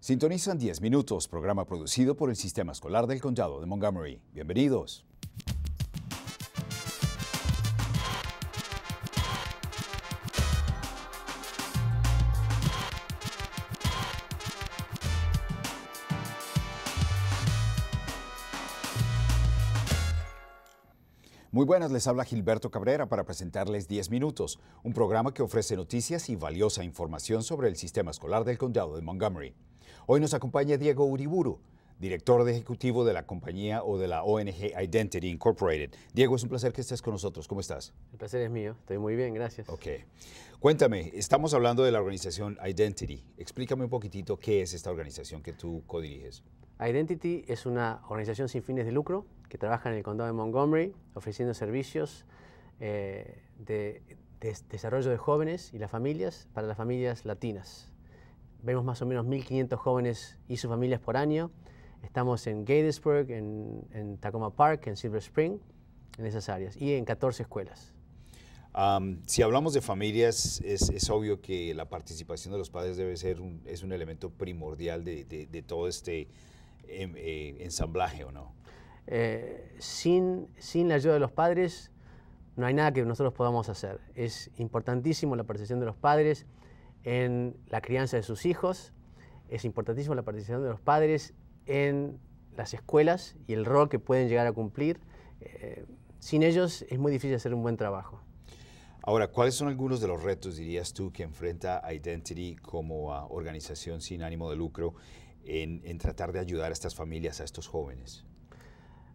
Sintonizan 10 Minutos, programa producido por el Sistema Escolar del Condado de Montgomery. Bienvenidos. Muy buenas, les habla Gilberto Cabrera para presentarles 10 minutos, un programa que ofrece noticias y valiosa información sobre el sistema escolar del condado de Montgomery. Hoy nos acompaña Diego Uriburu, director de ejecutivo de la compañía o de la ONG Identity Incorporated. Diego, es un placer que estés con nosotros. ¿Cómo estás? El placer es mío. Estoy muy bien, gracias. Ok. Cuéntame, estamos hablando de la organización Identity. Explícame un poquitito qué es esta organización que tú codiriges. Identity es una organización sin fines de lucro que trabaja en el condado de Montgomery ofreciendo servicios eh, de desarrollo de jóvenes y las familias para las familias latinas vemos más o menos 1.500 jóvenes y sus familias por año. Estamos en Gatesburg, en, en, Tacoma Park, en Silver Spring, en esas áreas, y en 14 escuelas. si hablamos de familias, es, es, obvio que la participación de los padres debe ser un, es un elemento primordial de, de, todo este em, eh, ensamblaje, ¿o no? Eh, sin, sin la ayuda de los padres, no hay nada que nosotros podamos hacer. Es importantísimo la participación de los padres en la crianza de sus hijos, es importantísimo la participación de los padres en las escuelas y el rol que pueden llegar a cumplir. Eh, sin ellos es muy difícil hacer un buen trabajo. Ahora, ¿cuáles son algunos de los retos, dirías tú, que enfrenta Identity como ah, organización sin ánimo de lucro en, tratar de ayudar a estas familias, a estos jóvenes?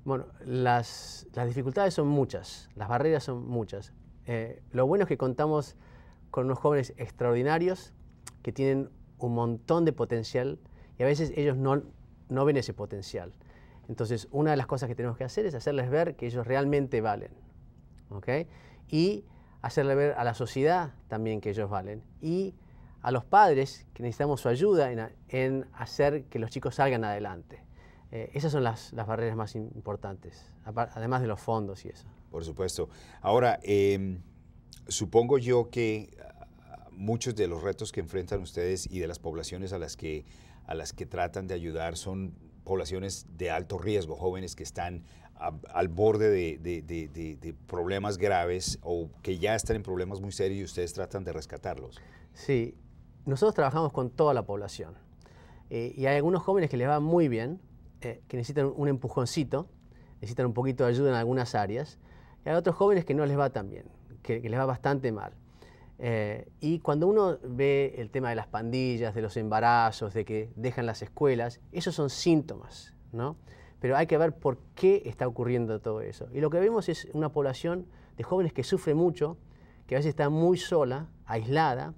Bueno, las, dificultades son muchas, las barreras son muchas. Eh, lo bueno es que contamos con unos jóvenes extraordinarios que tienen un montón de potencial y a veces ellos no, no ven ese potencial. Entonces, una de las cosas que tenemos que hacer es hacerles ver que ellos realmente valen. ¿okay? Y hacerle ver a la sociedad también que ellos valen. Y a los padres que necesitamos su ayuda en, en hacer que los chicos salgan adelante. Eh, esas son las, las, barreras más importantes, además de los fondos y eso. Por supuesto. Ahora, em, supongo yo que ah, muchos de los retos que enfrentan ustedes y de las poblaciones a las que, a las que tratan de ayudar son poblaciones de alto riesgo, jóvenes que están al borde de, problemas graves o que ya están en problemas muy serios y ustedes tratan de rescatarlos. Sí, nosotros trabajamos con toda la población eh, y hay algunos jóvenes que les va muy bien, eh, que necesitan un empujoncito, necesitan un poquito de ayuda en algunas áreas, y hay otros jóvenes que no les va tan bien que, les va bastante mal. Eh, y cuando uno ve el tema de las pandillas, de los embarazos, de que dejan las escuelas, esos son síntomas, ¿no? Pero hay que ver por qué está ocurriendo todo eso. Y lo que vemos es una población de jóvenes que sufre mucho, que a veces está muy sola, aislada,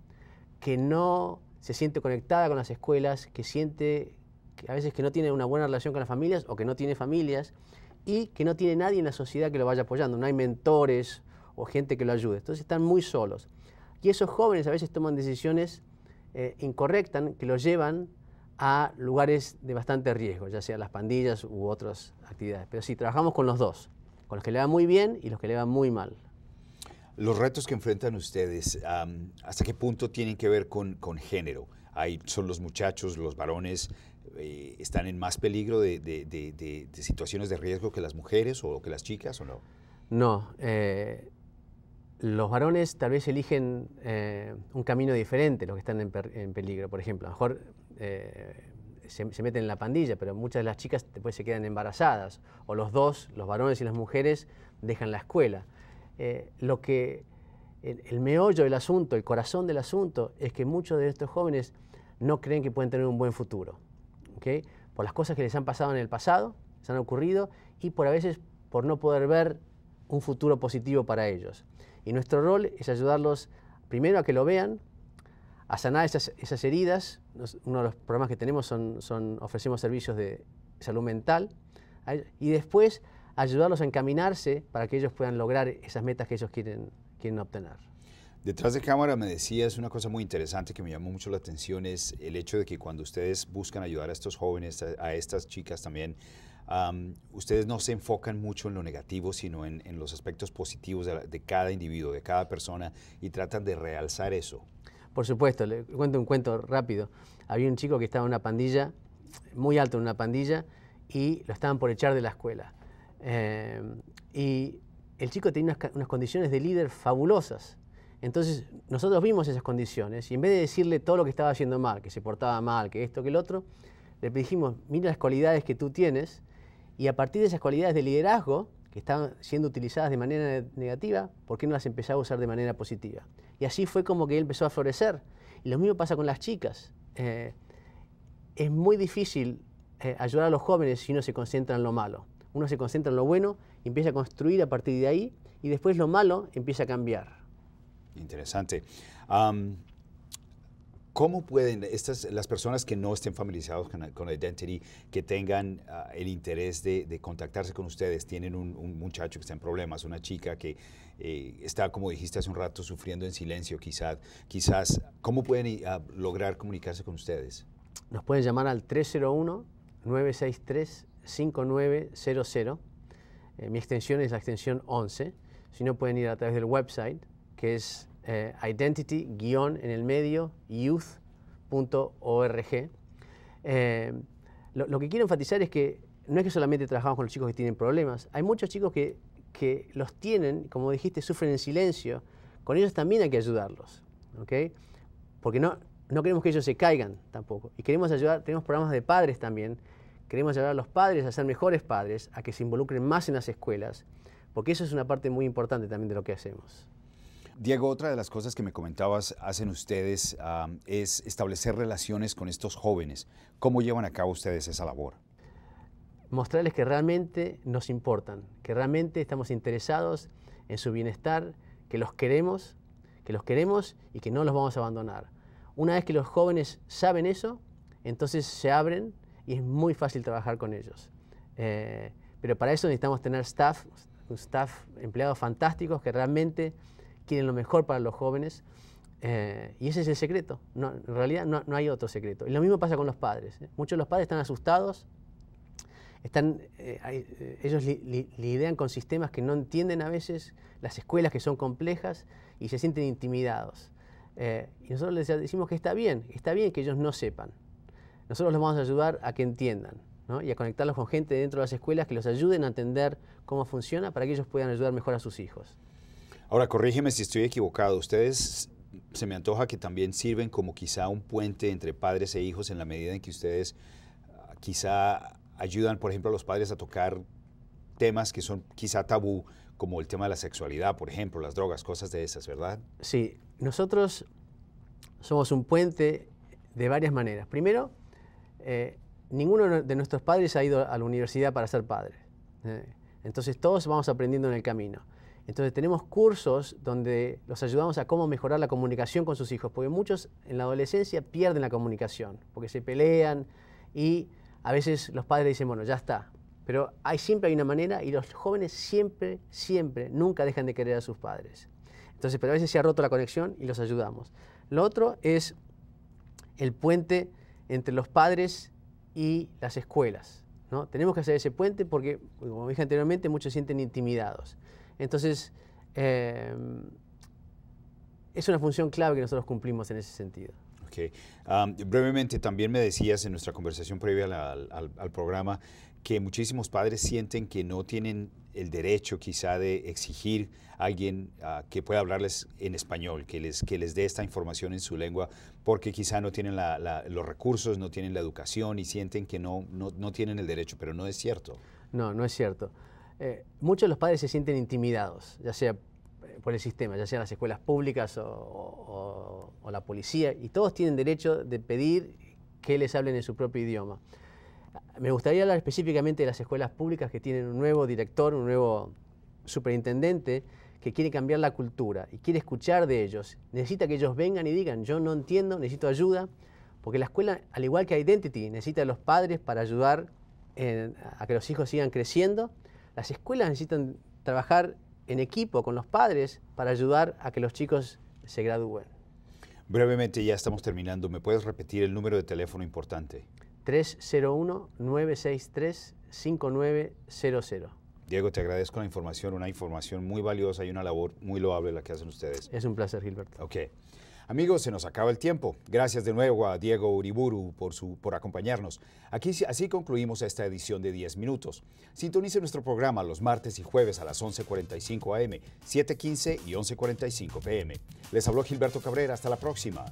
que no se siente conectada con las escuelas, que siente que a veces que no tiene una buena relación con las familias o que no tiene familias y que no tiene nadie en la sociedad que lo vaya apoyando. No hay mentores, o gente que lo ayude. Entonces están muy solos. Y esos jóvenes a veces toman decisiones eh, incorrectas que los llevan a lugares de bastante riesgo, ya sea las pandillas u otras actividades. Pero sí, trabajamos con los dos, con los que le va muy bien y los que le va muy mal. Los retos que enfrentan ustedes, ¿hasta qué punto tienen que ver con, género? Ahí son los muchachos, los varones, eh, están en más peligro de, situaciones de riesgo que las mujeres o que las chicas o no? No, eh, los varones tal vez eligen eh, un camino diferente, los que están en, peligro, por ejemplo. A lo mejor eh, se, meten en la pandilla, pero muchas de las chicas después se quedan embarazadas, o los dos, los varones y las mujeres, dejan la escuela. Eh, lo que el, meollo del asunto, el corazón del asunto, es que muchos de estos jóvenes no creen que pueden tener un buen futuro, por las cosas que les han pasado en el pasado, se han ocurrido, y por a veces por no poder ver un futuro positivo para ellos. Y nuestro rol es ayudarlos primero a que lo vean, a sanar esas, heridas. uno de los programas que tenemos son, ofrecemos servicios de salud mental y después ayudarlos a encaminarse para que ellos puedan lograr esas metas que ellos quieren, obtener. Detrás de cámara me decías una cosa muy interesante que me llamó mucho la atención, es el hecho de que cuando ustedes buscan ayudar a estos jóvenes, a estas chicas también, ustedes no se enfocan mucho en lo negativo, sino en, los aspectos positivos de, cada individuo, de cada persona, y tratan de realzar eso. Por supuesto, le cuento un cuento rápido. Había un chico que estaba en una pandilla, muy alto en una pandilla, y lo estaban por echar de la escuela. Eh, y el chico tenía unas, unas condiciones de líder fabulosas. Entonces nosotros vimos esas condiciones y en vez de decirle todo lo que estaba haciendo mal, que se portaba mal, que esto, que el otro, le dijimos, mira las cualidades que tú tienes y a partir de esas cualidades de liderazgo, que estaban siendo utilizadas de manera negativa, ¿por qué no las empezaba a usar de manera positiva? Y así fue como que él empezó a florecer. Y lo mismo pasa con las chicas. Eh, es muy difícil eh, ayudar a los jóvenes si uno se concentra en lo malo. Uno se concentra en lo bueno, empieza a construir a partir de ahí y después lo malo empieza a cambiar. Interesante. ¿Cómo pueden estas, las personas que no estén familiarizados con, la Identity, que tengan ah, el interés de, contactarse con ustedes, tienen un, muchacho que está en problemas, una chica que eh, está, como dijiste hace un rato, sufriendo en silencio quizás, quizás ¿cómo pueden ah, lograr comunicarse con ustedes? Nos pueden llamar al 301-963-5900. Eh, mi extensión es la extensión 11. Si no, pueden ir a través del website, que es eh, identity, guión en el medio, youth.org. Eh, lo, lo, que quiero enfatizar es que no es que solamente trabajamos con los chicos que tienen problemas, hay muchos chicos que, que los tienen, como dijiste, sufren en silencio, con ellos también hay que ayudarlos, ¿okay? Porque no, no queremos que ellos se caigan tampoco. Y queremos ayudar, tenemos programas de padres también, queremos ayudar a los padres a ser mejores padres, a que se involucren más en las escuelas, porque eso es una parte muy importante también de lo que hacemos. Diego, otra de las cosas que me comentabas hacen ustedes es establecer relaciones con estos jóvenes. ¿Cómo llevan a cabo ustedes esa labor? Mostrarles que realmente nos importan, que realmente estamos interesados en su bienestar, que los queremos, que los queremos y que no los vamos a abandonar. Una vez que los jóvenes saben eso, entonces se abren y es muy fácil trabajar con ellos. Eh, pero para eso necesitamos tener staff, staff, empleados fantásticos que realmente quieren lo mejor para los jóvenes. Eh, y ese es el secreto. No, en realidad no, hay otro secreto. Y lo mismo pasa con los padres. ¿eh? Muchos de los padres están asustados, están, eh, ellos lidian con sistemas que no entienden a veces, las escuelas que son complejas y se sienten intimidados. y nosotros les decimos que está bien, está bien que ellos no sepan. Nosotros los vamos a ayudar a que entiendan ¿no? y a conectarlos con gente dentro de las escuelas que los ayuden a entender cómo funciona para que ellos puedan ayudar mejor a sus hijos. Ahora, corrígeme si estoy equivocado. Ustedes se me antoja que también sirven como quizá un puente entre padres e hijos en la medida en que ustedes ah, quizá ayudan, por ejemplo, a los padres a tocar temas que son quizá tabú, como el tema de la sexualidad, por ejemplo, las drogas, cosas de esas, ¿verdad? Sí, nosotros somos un puente de varias maneras. Primero, eh, ninguno de nuestros padres ha ido a la universidad para ser padre. Eh. entonces todos vamos aprendiendo en el camino. Entonces tenemos cursos donde los ayudamos a cómo mejorar la comunicación con sus hijos, porque muchos en la adolescencia pierden la comunicación, porque se pelean y a veces los padres dicen, bueno, ya está. Pero hay, siempre hay una manera y los jóvenes siempre, siempre, nunca dejan de querer a sus padres. Entonces, pero a veces se ha roto la conexión y los ayudamos. Lo otro es el puente entre los padres y las escuelas. ¿no? Tenemos que hacer ese puente porque, como dije anteriormente, muchos se sienten intimidados. Entonces, em, es una función clave que nosotros cumplimos en ese sentido. Ok. brevemente, también me decías en nuestra conversación previa al, programa que muchísimos padres sienten que no tienen el derecho quizá de exigir a alguien ah, que pueda hablarles en español, que les, que les dé esta información en su lengua, porque quizá no tienen los recursos, no tienen la educación y sienten que no, no, no, tienen el derecho, pero no es cierto. No, no es cierto. Eh, muchos de los padres se sienten intimidados, ya sea eh, por el sistema, ya sea las escuelas públicas o, la policía, y todos tienen derecho de pedir que les hablen en su propio idioma. Me gustaría hablar específicamente de las escuelas públicas que tienen un nuevo director, un nuevo superintendente que quiere cambiar la cultura y quiere escuchar de ellos. Necesita que ellos vengan y digan, yo no entiendo, necesito ayuda, porque la escuela, al igual que Identity, necesita a los padres para ayudar a que los hijos sigan creciendo las escuelas necesitan trabajar en equipo con los padres para ayudar a que los chicos se gradúen. Brevemente, ya estamos terminando. ¿Me puedes repetir el número de teléfono importante? 301-963-5900. Diego, te agradezco la información, una información muy valiosa y una labor muy loable la que hacen ustedes. Es un placer, Gilberto. Ok. Amigos, se nos acaba el tiempo. Gracias de nuevo a Diego Uriburu por, su, por acompañarnos. Aquí así concluimos esta edición de 10 minutos. Sintonice nuestro programa los martes y jueves a las 11.45 am, 7.15 y 11.45 pm. Les habló Gilberto Cabrera. Hasta la próxima.